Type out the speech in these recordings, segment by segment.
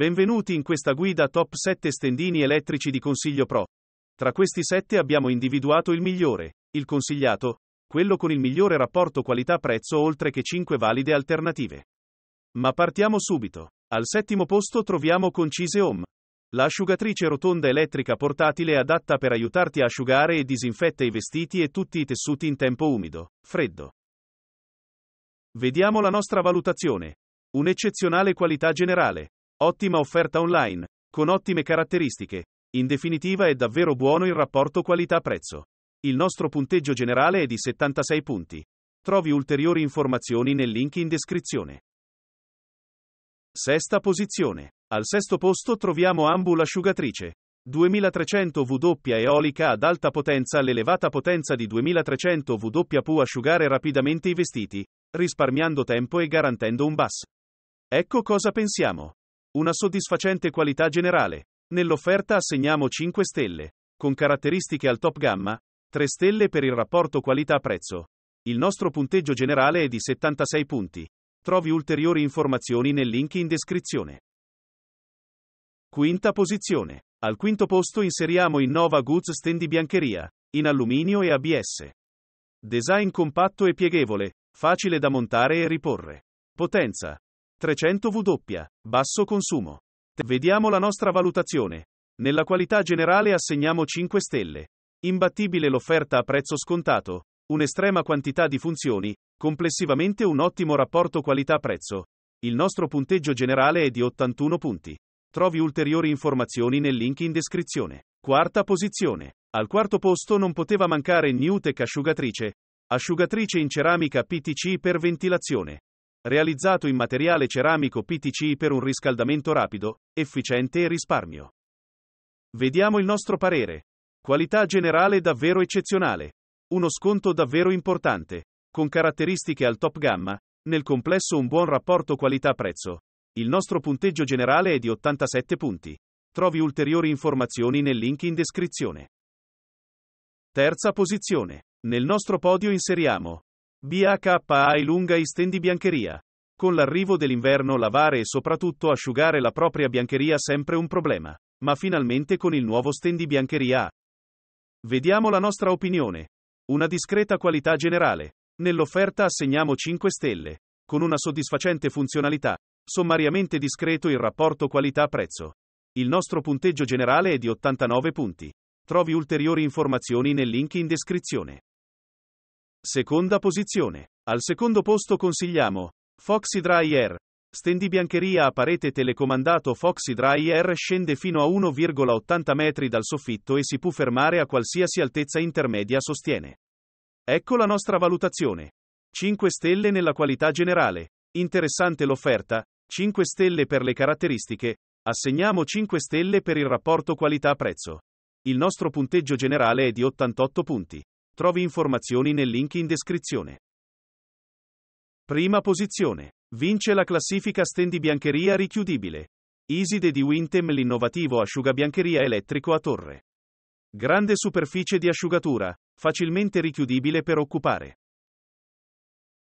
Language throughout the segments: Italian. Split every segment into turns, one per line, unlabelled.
Benvenuti in questa guida top 7 stendini elettrici di Consiglio Pro. Tra questi 7 abbiamo individuato il migliore, il consigliato, quello con il migliore rapporto qualità-prezzo oltre che 5 valide alternative. Ma partiamo subito. Al settimo posto troviamo Concise Home. L'asciugatrice rotonda elettrica portatile adatta per aiutarti a asciugare e disinfetta i vestiti e tutti i tessuti in tempo umido, freddo. Vediamo la nostra valutazione. Un'eccezionale qualità generale. Ottima offerta online, con ottime caratteristiche. In definitiva è davvero buono il rapporto qualità-prezzo. Il nostro punteggio generale è di 76 punti. Trovi ulteriori informazioni nel link in descrizione. Sesta posizione. Al sesto posto troviamo Ambul asciugatrice. 2300 W eolica ad alta potenza L'elevata potenza di 2300 W può asciugare rapidamente i vestiti, risparmiando tempo e garantendo un bus. Ecco cosa pensiamo. Una soddisfacente qualità generale. Nell'offerta assegniamo 5 stelle, con caratteristiche al top gamma, 3 stelle per il rapporto qualità-prezzo. Il nostro punteggio generale è di 76 punti. Trovi ulteriori informazioni nel link in descrizione. Quinta posizione. Al quinto posto inseriamo Innova Goods Stendi Biancheria, in alluminio e ABS. Design compatto e pieghevole, facile da montare e riporre. Potenza. 300 W, basso consumo. Vediamo la nostra valutazione. Nella qualità generale assegniamo 5 stelle. Imbattibile l'offerta a prezzo scontato, un'estrema quantità di funzioni, complessivamente un ottimo rapporto qualità-prezzo. Il nostro punteggio generale è di 81 punti. Trovi ulteriori informazioni nel link in descrizione. Quarta posizione. Al quarto posto non poteva mancare Newtec asciugatrice, asciugatrice in ceramica PTC per ventilazione realizzato in materiale ceramico PTC per un riscaldamento rapido, efficiente e risparmio. Vediamo il nostro parere. Qualità generale davvero eccezionale. Uno sconto davvero importante, con caratteristiche al top gamma, nel complesso un buon rapporto qualità-prezzo. Il nostro punteggio generale è di 87 punti. Trovi ulteriori informazioni nel link in descrizione. Terza posizione. Nel nostro podio inseriamo BHI lunga istendi biancheria. Con l'arrivo dell'inverno lavare e soprattutto asciugare la propria biancheria sempre un problema. Ma finalmente con il nuovo stendi biancheria A. Vediamo la nostra opinione. Una discreta qualità generale. Nell'offerta assegniamo 5 stelle. Con una soddisfacente funzionalità. Sommariamente discreto il rapporto qualità-prezzo. Il nostro punteggio generale è di 89 punti. Trovi ulteriori informazioni nel link in descrizione. Seconda posizione. Al secondo posto consigliamo Foxy Dry Air. Stendibiancheria a parete telecomandato Foxy Dry Air scende fino a 1,80 metri dal soffitto e si può fermare a qualsiasi altezza intermedia sostiene. Ecco la nostra valutazione. 5 stelle nella qualità generale. Interessante l'offerta, 5 stelle per le caratteristiche, assegniamo 5 stelle per il rapporto qualità-prezzo. Il nostro punteggio generale è di 88 punti. Trovi informazioni nel link in descrizione. Prima posizione. Vince la classifica stendibiancheria richiudibile. Iside di Wintem l'innovativo asciugabiancheria elettrico a torre. Grande superficie di asciugatura, facilmente richiudibile per occupare.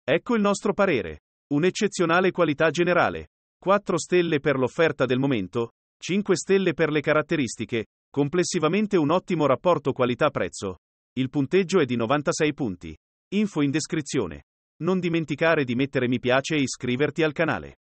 Ecco il nostro parere. Un'eccezionale qualità generale. 4 stelle per l'offerta del momento, 5 stelle per le caratteristiche, complessivamente un ottimo rapporto qualità-prezzo, il punteggio è di 96 punti. Info in descrizione. Non dimenticare di mettere mi piace e iscriverti al canale.